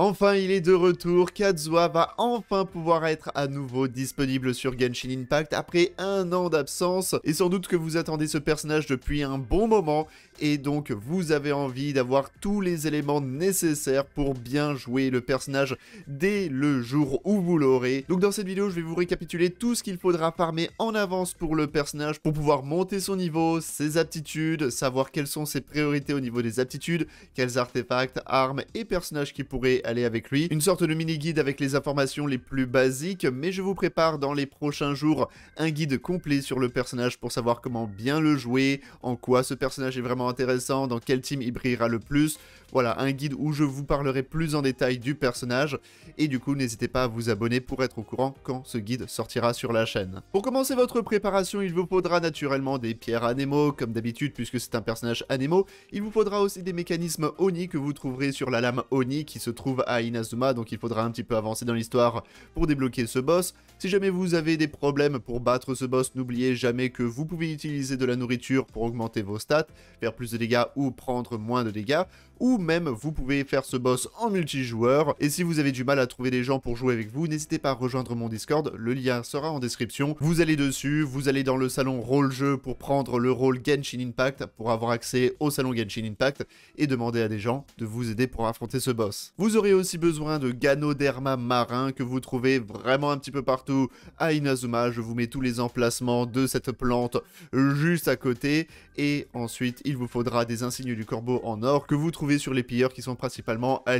Enfin, il est de retour, Kazuha va enfin pouvoir être à nouveau disponible sur Genshin Impact après un an d'absence, et sans doute que vous attendez ce personnage depuis un bon moment, et donc vous avez envie d'avoir tous les éléments nécessaires pour bien jouer le personnage dès le jour où vous l'aurez. Donc dans cette vidéo, je vais vous récapituler tout ce qu'il faudra farmer en avance pour le personnage, pour pouvoir monter son niveau, ses aptitudes, savoir quelles sont ses priorités au niveau des aptitudes, quels artefacts, armes et personnages qui pourraient aller avec lui. Une sorte de mini-guide avec les informations les plus basiques, mais je vous prépare dans les prochains jours un guide complet sur le personnage pour savoir comment bien le jouer, en quoi ce personnage est vraiment intéressant, dans quel team il brillera le plus. Voilà, un guide où je vous parlerai plus en détail du personnage. Et du coup, n'hésitez pas à vous abonner pour être au courant quand ce guide sortira sur la chaîne. Pour commencer votre préparation, il vous faudra naturellement des pierres animaux comme d'habitude, puisque c'est un personnage anemo. Il vous faudra aussi des mécanismes Oni que vous trouverez sur la lame Oni qui se trouve à Inazuma, donc il faudra un petit peu avancer dans l'histoire pour débloquer ce boss. Si jamais vous avez des problèmes pour battre ce boss, n'oubliez jamais que vous pouvez utiliser de la nourriture pour augmenter vos stats, faire plus de dégâts ou prendre moins de dégâts, ou même vous pouvez faire ce boss en multijoueur. Et si vous avez du mal à trouver des gens pour jouer avec vous, n'hésitez pas à rejoindre mon Discord, le lien sera en description. Vous allez dessus, vous allez dans le salon rôle jeu pour prendre le rôle Genshin Impact, pour avoir accès au salon Genshin Impact, et demander à des gens de vous aider pour affronter ce boss. Vous aurez aussi besoin de Ganoderma marin que vous trouvez vraiment un petit peu partout à Inazuma. Je vous mets tous les emplacements de cette plante juste à côté. Et ensuite, il vous faudra des insignes du corbeau en or que vous trouvez sur les pilleurs qui sont principalement à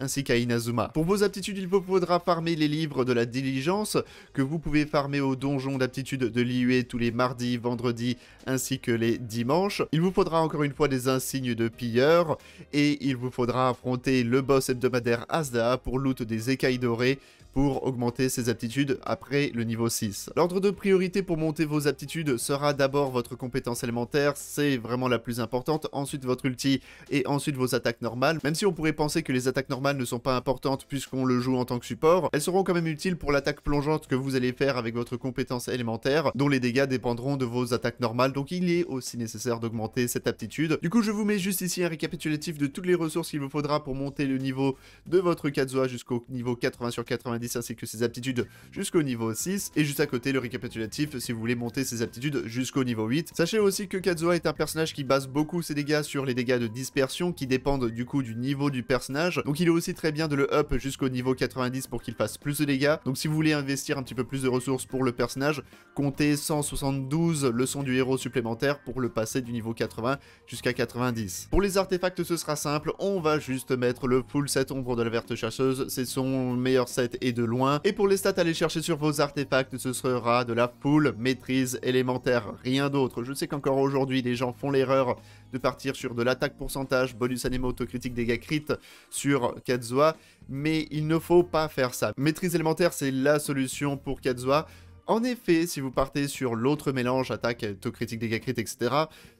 ainsi qu'à Inazuma. Pour vos aptitudes, il vous faudra farmer les livres de la diligence que vous pouvez farmer au donjon d'aptitude de Lue tous les mardis, vendredis ainsi que les dimanches. Il vous faudra encore une fois des insignes de pilleurs et il vous faudra affronter le boss hebdomadaire d'air Asda pour loot des écailles dorées pour augmenter ses aptitudes après le niveau 6. L'ordre de priorité pour monter vos aptitudes sera d'abord votre compétence élémentaire, c'est vraiment la plus importante, ensuite votre ulti et ensuite vos attaques normales. Même si on pourrait penser que les attaques normales ne sont pas importantes puisqu'on le joue en tant que support, elles seront quand même utiles pour l'attaque plongeante que vous allez faire avec votre compétence élémentaire, dont les dégâts dépendront de vos attaques normales, donc il est aussi nécessaire d'augmenter cette aptitude. Du coup, je vous mets juste ici un récapitulatif de toutes les ressources qu'il vous faudra pour monter le niveau de votre Kazoa jusqu'au niveau 80 sur 90 ainsi que ses aptitudes jusqu'au niveau 6 et juste à côté le récapitulatif si vous voulez monter ses aptitudes jusqu'au niveau 8. Sachez aussi que kazoa est un personnage qui base beaucoup ses dégâts sur les dégâts de dispersion qui dépendent du coup du niveau du personnage donc il est aussi très bien de le up jusqu'au niveau 90 pour qu'il fasse plus de dégâts donc si vous voulez investir un petit peu plus de ressources pour le personnage comptez 172 leçons du héros supplémentaire pour le passer du niveau 80 jusqu'à 90. Pour les artefacts ce sera simple on va juste mettre le full set Ombre de la Verte Chasseuse, c'est son meilleur set et de loin. Et pour les stats, aller chercher sur vos artefacts, ce sera de la full maîtrise, élémentaire, rien d'autre. Je sais qu'encore aujourd'hui, les gens font l'erreur de partir sur de l'attaque pourcentage, bonus animaux, autocritique, dégâts crit sur Katsua mais il ne faut pas faire ça. Maîtrise élémentaire, c'est la solution pour Katsua En effet, si vous partez sur l'autre mélange, attaque, taux critique, dégâts crit, etc.,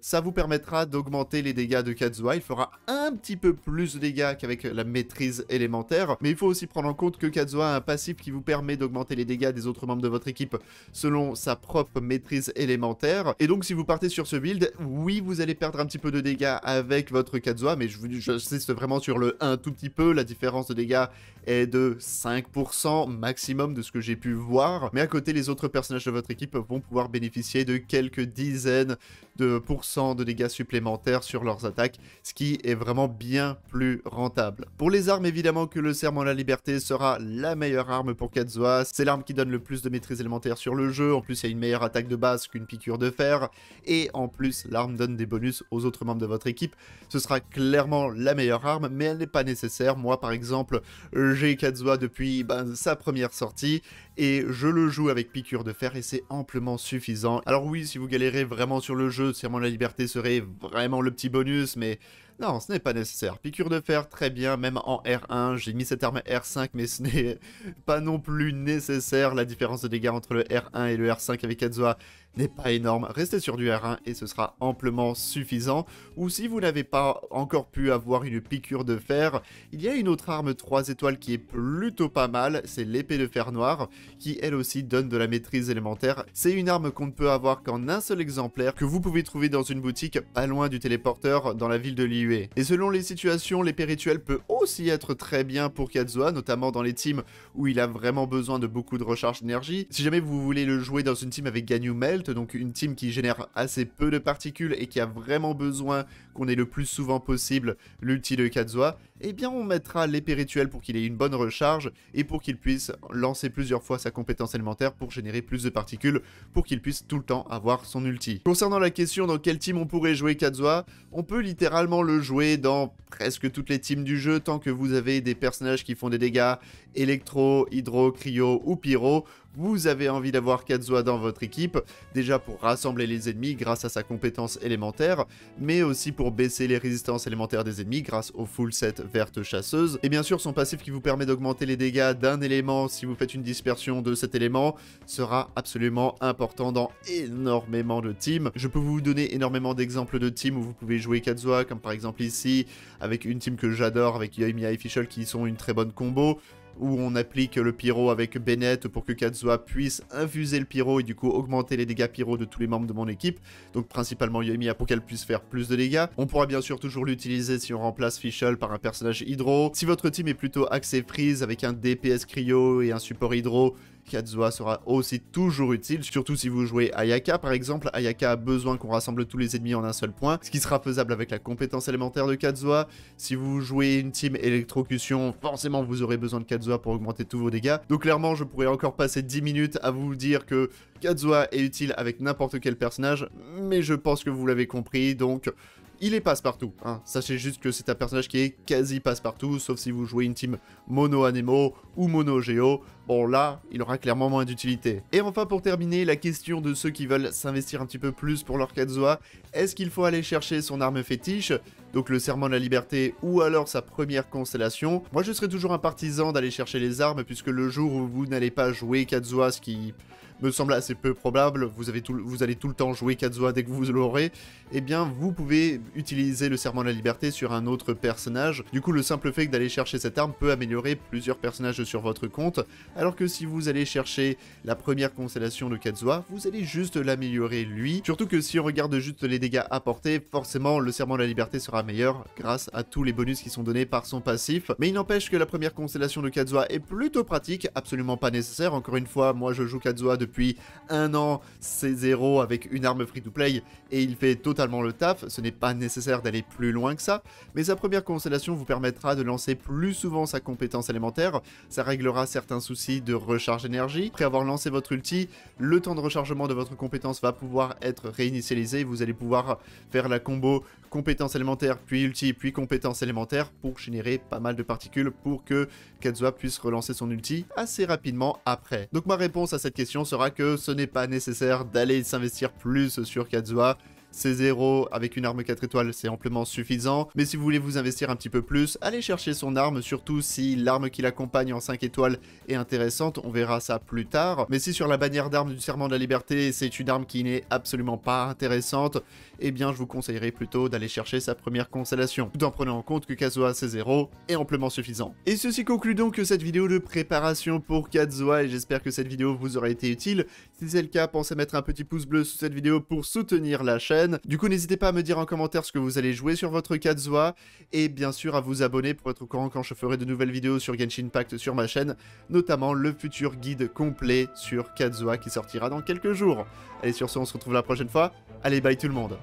ça vous permettra d'augmenter les dégâts de Kazuha. Il fera un petit peu plus de dégâts qu'avec la maîtrise élémentaire. Mais il faut aussi prendre en compte que Kazuha a un passif qui vous permet d'augmenter les dégâts des autres membres de votre équipe selon sa propre maîtrise élémentaire. Et donc si vous partez sur ce build, oui vous allez perdre un petit peu de dégâts avec votre Kazuha. Mais je j'insiste vraiment sur le un tout petit peu. La différence de dégâts est de 5% maximum de ce que j'ai pu voir. Mais à côté les autres personnages de votre équipe vont pouvoir bénéficier de quelques dizaines de pourcents de dégâts supplémentaires sur leurs attaques, ce qui est vraiment bien plus rentable. Pour les armes, évidemment que le Serment de la Liberté sera la meilleure arme pour Katsua, c'est l'arme qui donne le plus de maîtrise élémentaire sur le jeu, en plus il y a une meilleure attaque de base qu'une piqûre de fer, et en plus l'arme donne des bonus aux autres membres de votre équipe, ce sera clairement la meilleure arme, mais elle n'est pas nécessaire, moi par exemple, j'ai Katsua depuis ben, sa première sortie, et je le joue avec piqûre de fer, et c'est amplement suffisant. Alors oui, si vous galérez vraiment sur le jeu, Serment la Liberté, serait vraiment le petit bonus, mais non, ce n'est pas nécessaire. Piqûre de fer, très bien, même en R1, j'ai mis cette arme R5, mais ce n'est pas non plus nécessaire. La différence de dégâts entre le R1 et le R5 avec Kazoa n'est pas énorme. Restez sur du R1 et ce sera amplement suffisant. Ou si vous n'avez pas encore pu avoir une piqûre de fer, il y a une autre arme 3 étoiles qui est plutôt pas mal, c'est l'épée de fer noir, qui elle aussi donne de la maîtrise élémentaire. C'est une arme qu'on ne peut avoir qu'en un seul exemplaire, que vous pouvez trouver dans une boutique pas loin du téléporteur dans la ville de Lyon. Et selon les situations, l'épée rituelle peut aussi être très bien pour Kazuha, notamment dans les teams où il a vraiment besoin de beaucoup de recharge d'énergie. Si jamais vous voulez le jouer dans une team avec Ganyu Melt, donc une team qui génère assez peu de particules et qui a vraiment besoin qu'on ait le plus souvent possible l'ulti de Kazuha, eh bien on mettra l'épée rituelle pour qu'il ait une bonne recharge et pour qu'il puisse lancer plusieurs fois sa compétence élémentaire pour générer plus de particules pour qu'il puisse tout le temps avoir son ulti. Concernant la question dans quel team on pourrait jouer Kazuha, on peut littéralement le jouer dans presque toutes les teams du jeu tant que vous avez des personnages qui font des dégâts électro, hydro, cryo ou pyro vous avez envie d'avoir Kazuha dans votre équipe, déjà pour rassembler les ennemis grâce à sa compétence élémentaire, mais aussi pour baisser les résistances élémentaires des ennemis grâce au full set verte chasseuse, et bien sûr son passif qui vous permet d'augmenter les dégâts d'un élément si vous faites une dispersion de cet élément sera absolument important dans énormément de teams. Je peux vous donner énormément d'exemples de teams où vous pouvez jouer Kazuha, comme par exemple ici, avec une team que j'adore, avec Yoimiya et Fischl qui sont une très bonne combo, où on applique le pyro avec Bennett pour que Kazuha puisse infuser le pyro et du coup augmenter les dégâts pyro de tous les membres de mon équipe, donc principalement Yomiya pour qu'elle puisse faire plus de dégâts. On pourra bien sûr toujours l'utiliser si on remplace Fischl par un personnage hydro. Si votre team est plutôt axé prise avec un DPS cryo et un support hydro, Kazuha sera aussi toujours utile, surtout si vous jouez Ayaka par exemple. Ayaka a besoin qu'on rassemble tous les ennemis en un seul point, ce qui sera faisable avec la compétence élémentaire de Kazuha. Si vous jouez une team électrocution, forcément vous aurez besoin de Kazuha pour augmenter tous vos dégâts. Donc clairement, je pourrais encore passer 10 minutes à vous dire que Kazuha est utile avec n'importe quel personnage, mais je pense que vous l'avez compris, donc il est passe-partout. Hein. Sachez juste que c'est un personnage qui est quasi passe-partout, sauf si vous jouez une team mono-anemo, ou Mono Geo, bon là, il aura clairement moins d'utilité. Et enfin pour terminer, la question de ceux qui veulent s'investir un petit peu plus pour leur Katsua. est-ce qu'il faut aller chercher son arme fétiche, donc le serment de la liberté ou alors sa première constellation Moi je serais toujours un partisan d'aller chercher les armes puisque le jour où vous n'allez pas jouer Kazoa, ce qui me semble assez peu probable, vous, avez vous allez tout le temps jouer Katsua dès que vous l'aurez, et eh bien vous pouvez utiliser le serment de la liberté sur un autre personnage. Du coup le simple fait d'aller chercher cette arme peut améliorer plusieurs personnages de sur votre compte, alors que si vous allez chercher la première constellation de Kazua, vous allez juste l'améliorer lui. Surtout que si on regarde juste les dégâts apportés, forcément le serment de la liberté sera meilleur grâce à tous les bonus qui sont donnés par son passif. Mais il n'empêche que la première constellation de Kazua est plutôt pratique, absolument pas nécessaire. Encore une fois, moi je joue Kazua depuis un an, c'est zéro avec une arme free-to-play et il fait totalement le taf. Ce n'est pas nécessaire d'aller plus loin que ça, mais sa première constellation vous permettra de lancer plus souvent sa compétence élémentaire, ça réglera certains soucis de recharge énergie. Après avoir lancé votre ulti, le temps de rechargement de votre compétence va pouvoir être réinitialisé. Vous allez pouvoir faire la combo compétence élémentaire, puis ulti, puis compétence élémentaire pour générer pas mal de particules pour que Katsua puisse relancer son ulti assez rapidement après. Donc ma réponse à cette question sera que ce n'est pas nécessaire d'aller s'investir plus sur Katsua c'est zéro. Avec une arme 4 étoiles, c'est amplement suffisant. Mais si vous voulez vous investir un petit peu plus, allez chercher son arme, surtout si l'arme qui l'accompagne en 5 étoiles est intéressante. On verra ça plus tard. Mais si sur la bannière d'armes du serment de la liberté, c'est une arme qui n'est absolument pas intéressante, eh bien je vous conseillerais plutôt d'aller chercher sa première constellation, tout en prenant en compte que Kazoa C0 est amplement suffisant. Et ceci conclut donc cette vidéo de préparation pour Kazoa, et j'espère que cette vidéo vous aura été utile. Si c'est le cas, pensez à mettre un petit pouce bleu sous cette vidéo pour soutenir la chaîne. Du coup, n'hésitez pas à me dire en commentaire ce que vous allez jouer sur votre Katsua. et bien sûr à vous abonner pour être au courant quand je ferai de nouvelles vidéos sur Genshin Impact sur ma chaîne, notamment le futur guide complet sur Katsua qui sortira dans quelques jours. Allez, sur ce, on se retrouve la prochaine fois. Allez, bye tout le monde.